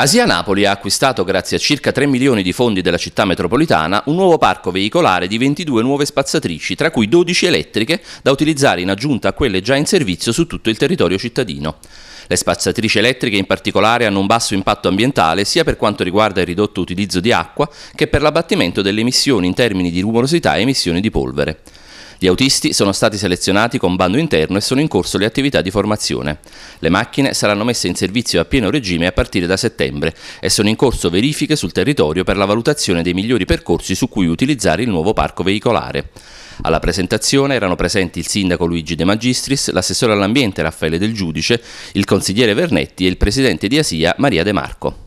Asia Napoli ha acquistato, grazie a circa 3 milioni di fondi della città metropolitana, un nuovo parco veicolare di 22 nuove spazzatrici, tra cui 12 elettriche, da utilizzare in aggiunta a quelle già in servizio su tutto il territorio cittadino. Le spazzatrici elettriche in particolare hanno un basso impatto ambientale sia per quanto riguarda il ridotto utilizzo di acqua che per l'abbattimento delle emissioni in termini di rumorosità e emissioni di polvere. Gli autisti sono stati selezionati con bando interno e sono in corso le attività di formazione. Le macchine saranno messe in servizio a pieno regime a partire da settembre e sono in corso verifiche sul territorio per la valutazione dei migliori percorsi su cui utilizzare il nuovo parco veicolare. Alla presentazione erano presenti il sindaco Luigi De Magistris, l'assessore all'ambiente Raffaele Del Giudice, il consigliere Vernetti e il presidente di Asia Maria De Marco.